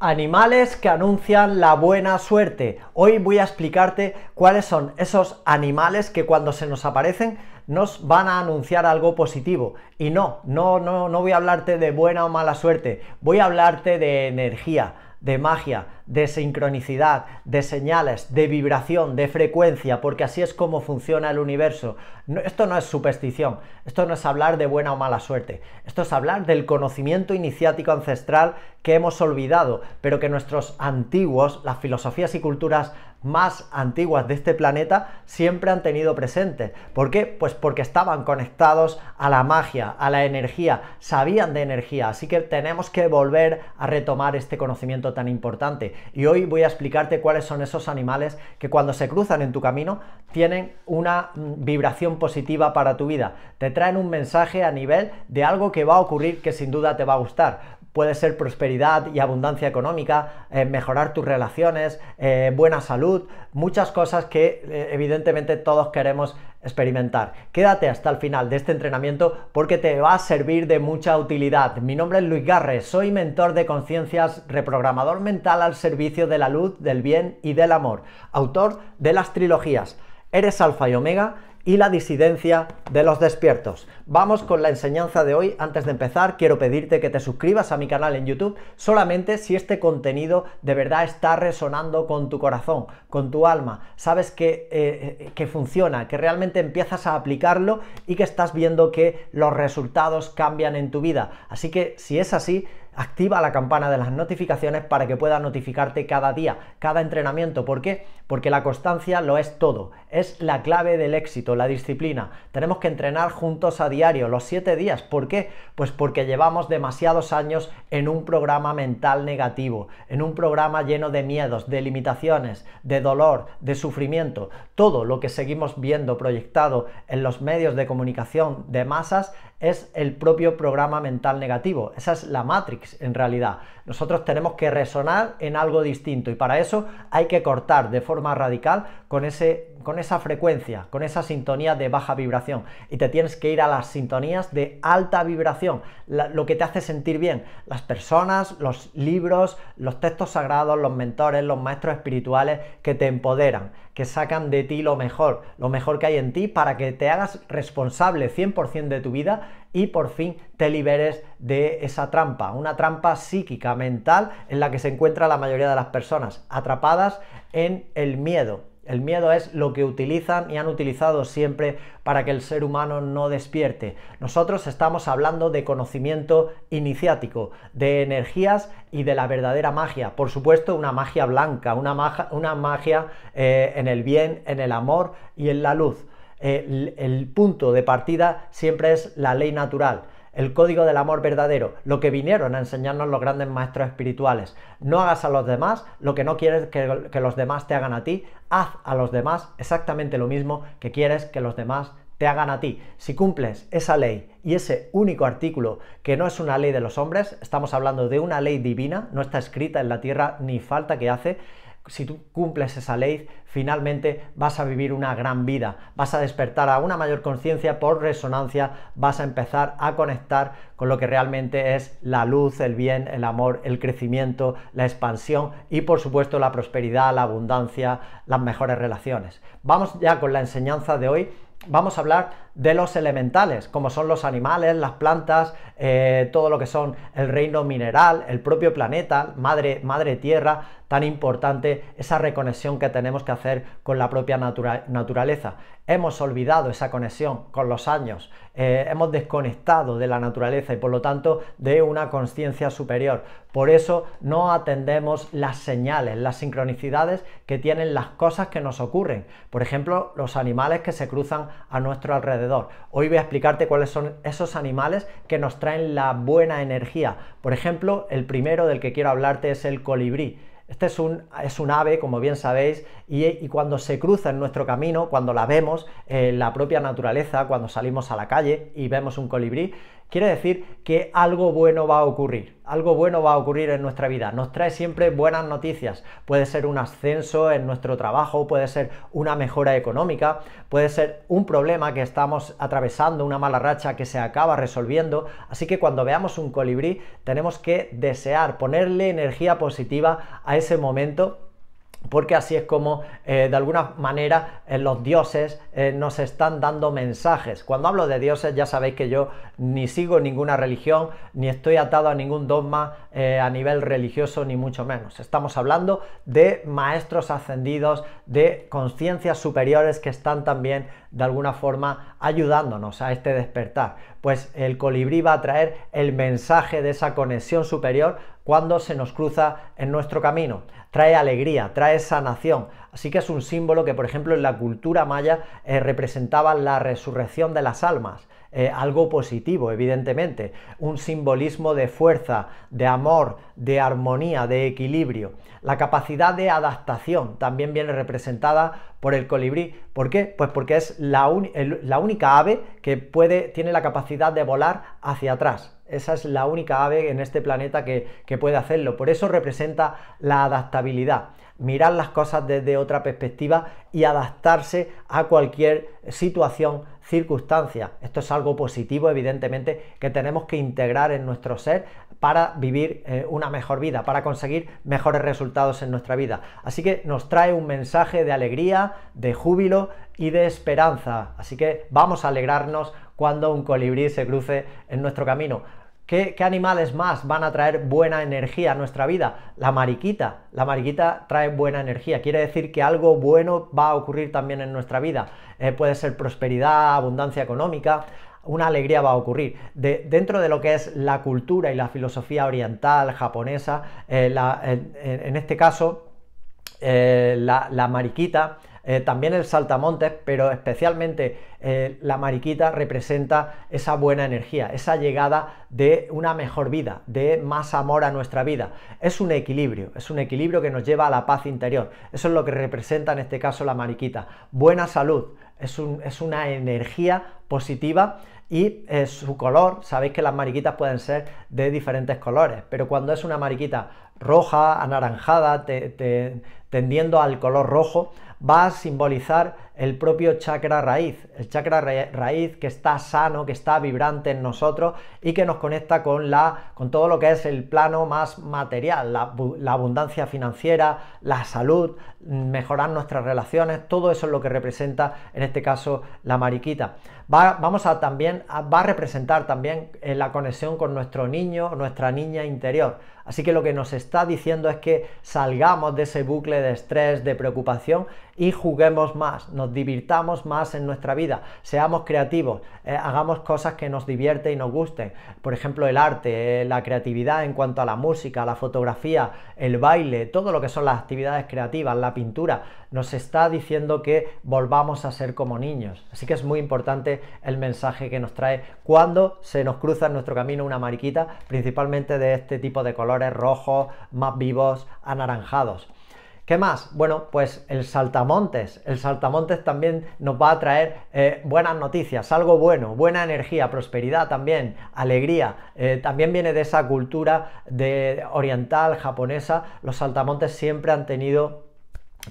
Animales que anuncian la buena suerte. Hoy voy a explicarte cuáles son esos animales que cuando se nos aparecen nos van a anunciar algo positivo. Y no, no, no, no voy a hablarte de buena o mala suerte, voy a hablarte de energía de magia, de sincronicidad, de señales, de vibración, de frecuencia, porque así es como funciona el universo. esto no es superstición, esto no es hablar de buena o mala suerte, esto es hablar del conocimiento iniciático ancestral que hemos olvidado, pero que nuestros antiguos, las filosofías y culturas más antiguas de este planeta siempre han tenido presente ¿Por qué? Pues porque estaban conectados a la magia, a la energía, sabían de energía, así que tenemos que volver a retomar este conocimiento tan importante. Y hoy voy a explicarte cuáles son esos animales que cuando se cruzan en tu camino tienen una mm, vibración positiva para tu vida, te traen un mensaje a nivel de algo que va a ocurrir que sin duda te va a gustar puede ser prosperidad y abundancia económica, eh, mejorar tus relaciones, eh, buena salud, muchas cosas que eh, evidentemente todos queremos experimentar. Quédate hasta el final de este entrenamiento porque te va a servir de mucha utilidad. Mi nombre es Luis Garre, soy mentor de conciencias, reprogramador mental al servicio de la luz, del bien y del amor, autor de las trilogías Eres Alfa y Omega y la disidencia de los despiertos. Vamos con la enseñanza de hoy. Antes de empezar, quiero pedirte que te suscribas a mi canal en YouTube solamente si este contenido de verdad está resonando con tu corazón, con tu alma. Sabes que, eh, que funciona, que realmente empiezas a aplicarlo y que estás viendo que los resultados cambian en tu vida. Así que si es así, activa la campana de las notificaciones para que pueda notificarte cada día, cada entrenamiento. ¿Por qué? Porque la constancia lo es todo es la clave del éxito, la disciplina. Tenemos que entrenar juntos a diario, los siete días. ¿Por qué? Pues porque llevamos demasiados años en un programa mental negativo, en un programa lleno de miedos, de limitaciones, de dolor, de sufrimiento. Todo lo que seguimos viendo proyectado en los medios de comunicación de masas es el propio programa mental negativo. Esa es la Matrix en realidad. Nosotros tenemos que resonar en algo distinto y para eso hay que cortar de forma radical con ese con esa frecuencia, con esa sintonía de baja vibración. Y te tienes que ir a las sintonías de alta vibración, lo que te hace sentir bien. Las personas, los libros, los textos sagrados, los mentores, los maestros espirituales que te empoderan, que sacan de ti lo mejor, lo mejor que hay en ti para que te hagas responsable 100% de tu vida y por fin te liberes de esa trampa, una trampa psíquica, mental, en la que se encuentra la mayoría de las personas, atrapadas en el miedo el miedo es lo que utilizan y han utilizado siempre para que el ser humano no despierte. Nosotros estamos hablando de conocimiento iniciático, de energías y de la verdadera magia. Por supuesto, una magia blanca, una, magia, eh, en el bien, en el amor y en la luz. el punto de partida siempre es la ley natural el código del amor verdadero, lo que vinieron a enseñarnos los grandes maestros espirituales. No hagas a los demás lo que no quieres que, los demás te hagan a ti, haz a los demás exactamente lo mismo que quieres que los demás te hagan a ti. Si cumples esa ley y ese único artículo, que no es una ley de los hombres, estamos hablando de una ley divina, no está escrita en la tierra ni falta que hace, si tú cumples esa ley, finalmente vas a vivir una gran vida, vas a despertar a una mayor conciencia por resonancia, vas a empezar a conectar con lo que realmente es la luz, el bien, el amor, el crecimiento, la expansión y por supuesto la prosperidad, la abundancia, las mejores relaciones. Vamos ya con la enseñanza de hoy. Vamos a hablar de los elementales, como son los animales, las plantas, eh, todo lo que son el reino mineral, el propio planeta, madre, madre tierra, tan importante esa reconexión que tenemos que hacer con la propia naturaleza. Hemos olvidado esa conexión con los años, eh, hemos desconectado de la naturaleza y por lo tanto de una conciencia superior. Por eso no atendemos las señales, las sincronicidades que tienen las cosas que nos ocurren. Por ejemplo, los animales que se cruzan a nuestro alrededor Hoy voy a explicarte cuáles son esos animales que nos traen la buena energía. Por ejemplo, el primero del que quiero hablarte es el colibrí. Este es un, ave, como bien sabéis, y, cuando se cruza en nuestro camino, cuando la vemos en eh, la propia naturaleza, cuando salimos a la calle y vemos un colibrí, quiere decir que algo bueno va a ocurrir, algo bueno va a ocurrir en nuestra vida. Nos trae siempre buenas noticias. Puede ser un ascenso en nuestro trabajo, puede ser una mejora económica, puede ser un problema que estamos atravesando, una mala racha que se acaba resolviendo. Así que cuando veamos un colibrí tenemos que desear, ponerle energía positiva a ese momento porque así es como eh, de alguna manera eh, los dioses eh, nos están dando mensajes. Cuando hablo de dioses ya sabéis que yo ni sigo ninguna religión, ni estoy atado a ningún dogma a nivel religioso, ni mucho menos. Estamos hablando de maestros ascendidos, de conciencias superiores que están también de alguna forma ayudándonos a este despertar. Pues el colibrí va a traer el mensaje de esa conexión superior cuando se nos cruza en nuestro camino. Trae alegría, trae sanación. Así que es un símbolo que, por ejemplo, en la cultura maya eh, representaba la resurrección de las almas. Eh, algo positivo, evidentemente, un simbolismo de fuerza, de amor, de armonía, de equilibrio. La capacidad de adaptación también viene representada por el colibrí. ¿Por qué? Pues porque es la, la única ave que puede, tiene la capacidad de volar hacia atrás esa es la única ave en este planeta que, puede hacerlo. Por eso representa la adaptabilidad, mirar las cosas desde otra perspectiva y adaptarse a cualquier situación, circunstancia. Esto es algo positivo, evidentemente, que tenemos que integrar en nuestro ser para vivir eh, una mejor vida, para conseguir mejores resultados en nuestra vida. Así que nos trae un mensaje de alegría, de júbilo y de esperanza. Así que vamos a alegrarnos cuando un colibrí se cruce en nuestro camino. ¿Qué, animales más van a traer buena energía a nuestra vida? La mariquita. La mariquita trae buena energía. Quiere decir que algo bueno va a ocurrir también en nuestra vida. Eh, puede ser prosperidad, abundancia económica. Una alegría va a ocurrir. dentro de lo que es la cultura y la filosofía oriental, japonesa, eh, en, este caso, eh, la mariquita eh, también el saltamontes, pero especialmente eh, la mariquita representa esa buena energía, esa llegada de una mejor vida, de más amor a nuestra vida. Es un equilibrio, es un equilibrio que nos lleva a la paz interior. Eso es lo que representa en este caso la mariquita. Buena salud, es, un, es una energía positiva y eh, su color, sabéis que las mariquitas pueden ser de diferentes colores, pero cuando es una mariquita roja, anaranjada, tendiendo al color rojo, va a simbolizar el propio chakra raíz, el chakra raíz que está sano, que está vibrante en nosotros y que nos conecta con, la, con todo lo que es el plano más material, la, abundancia financiera, la salud, mejorar nuestras relaciones, todo eso es lo que representa en este caso la mariquita. vamos a también, va a representar también eh, la conexión con nuestro niño, nuestra niña interior. Así que lo que nos está diciendo es que salgamos de ese bucle de estrés, de preocupación y juguemos más, nos divirtamos más en nuestra vida, seamos creativos, eh, hagamos cosas que nos divierten y nos gusten. Por ejemplo, el arte, eh, la creatividad en cuanto a la música, la fotografía, el baile, todo lo que son las actividades creativas, la pintura, nos está diciendo que volvamos a ser como niños. Así que es muy importante el mensaje que nos trae cuando se nos cruza en nuestro camino una mariquita, principalmente de este tipo de colores rojos, más vivos, anaranjados. ¿Qué más? Bueno, pues el saltamontes. El saltamontes también nos va a traer eh, buenas noticias, algo bueno, buena energía, prosperidad también, alegría. Eh, también viene de esa cultura de oriental, japonesa. Los saltamontes siempre han tenido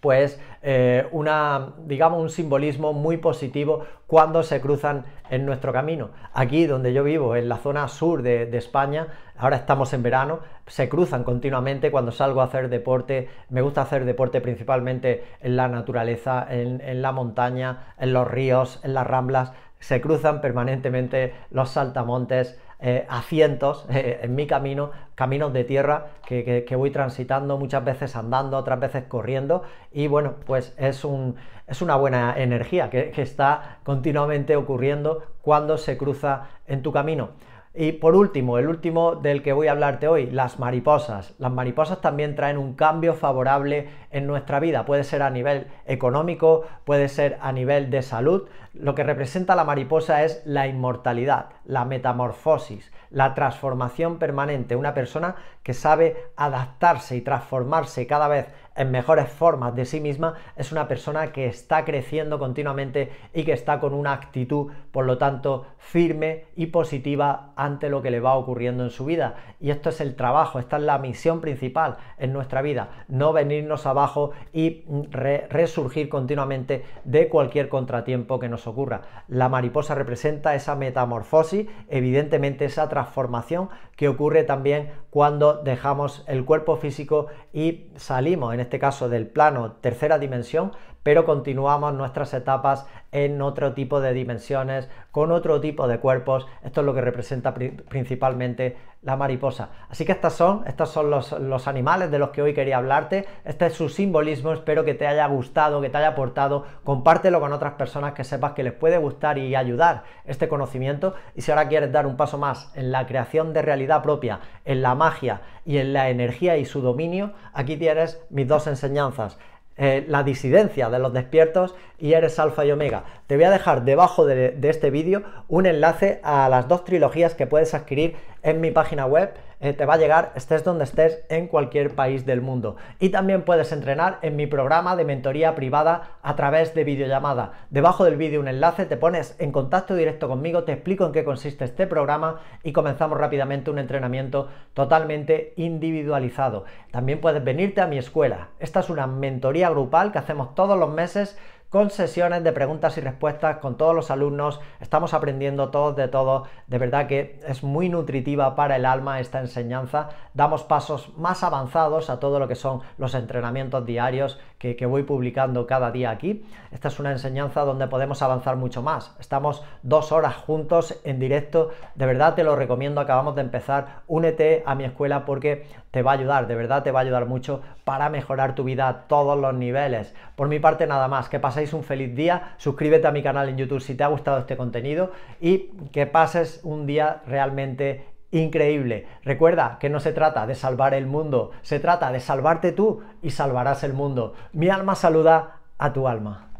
pues eh, una, digamos, un simbolismo muy positivo cuando se cruzan en nuestro camino. Aquí donde yo vivo, en la zona sur de, España, ahora estamos en verano, se cruzan continuamente cuando salgo a hacer deporte. Me gusta hacer deporte principalmente en la naturaleza, en la montaña, en los ríos, en las ramblas se cruzan permanentemente los saltamontes eh, a cientos eh, en mi camino, caminos de tierra que, voy transitando muchas veces andando, otras veces corriendo y bueno, pues es, un, es una buena energía que está continuamente ocurriendo cuando se cruza en tu camino. Y por último, el último del que voy a hablarte hoy, las mariposas. Las mariposas también traen un cambio favorable en nuestra vida. Puede ser a nivel económico, puede ser a nivel de salud. Lo que representa la mariposa es la inmortalidad, la metamorfosis, la transformación permanente. Una persona que sabe adaptarse y transformarse cada vez en mejores formas de sí misma, es una persona que está creciendo continuamente y que está con una actitud, por lo tanto, firme y positiva ante lo que le va ocurriendo en su vida. Y esto es el trabajo, esta es la misión principal en nuestra vida, no venirnos abajo y resurgir continuamente de cualquier contratiempo que nos ocurra. La mariposa representa esa metamorfosis, evidentemente esa transformación que ocurre también cuando dejamos el cuerpo físico y salimos este caso del plano tercera dimensión, pero continuamos nuestras etapas en otro tipo de dimensiones, con otro tipo de cuerpos. Esto es lo que representa principalmente la mariposa. Así que estas son, estos son los, los, animales de los que hoy quería hablarte. Este es su simbolismo, espero que te haya gustado, que te haya aportado. Compártelo con otras personas que sepas que les puede gustar y ayudar este conocimiento. Y si ahora quieres dar un paso más en la creación de realidad propia, en la magia y en la energía y su dominio, aquí tienes mis dos enseñanzas. Eh, la disidencia de los despiertos y eres alfa y omega. Te voy a dejar debajo de, de este vídeo un enlace a las dos trilogías que puedes adquirir en mi página web eh, te va a llegar estés donde estés en cualquier país del mundo. Y también puedes entrenar en mi programa de mentoría privada a través de videollamada. Debajo del vídeo un enlace, te pones en contacto directo conmigo, te explico en qué consiste este programa y comenzamos rápidamente un entrenamiento totalmente individualizado. También puedes venirte a mi escuela. Esta es una mentoría grupal que hacemos todos los meses con sesiones de preguntas y respuestas con todos los alumnos. Estamos aprendiendo todos de todo. De verdad que es muy nutritiva para el alma esta enseñanza. Damos pasos más avanzados a todo lo que son los entrenamientos diarios que, voy publicando cada día aquí. Esta es una enseñanza donde podemos avanzar mucho más. Estamos dos horas juntos en directo. De verdad te lo recomiendo. Acabamos de empezar. Únete a mi escuela porque te va a ayudar, de verdad te va a ayudar mucho para mejorar tu vida a todos los niveles. Por mi parte nada más, que paséis un feliz día, suscríbete a mi canal en YouTube si te ha gustado este contenido y que pases un día realmente increíble. Recuerda que no se trata de salvar el mundo, se trata de salvarte tú y salvarás el mundo. Mi alma saluda a tu alma.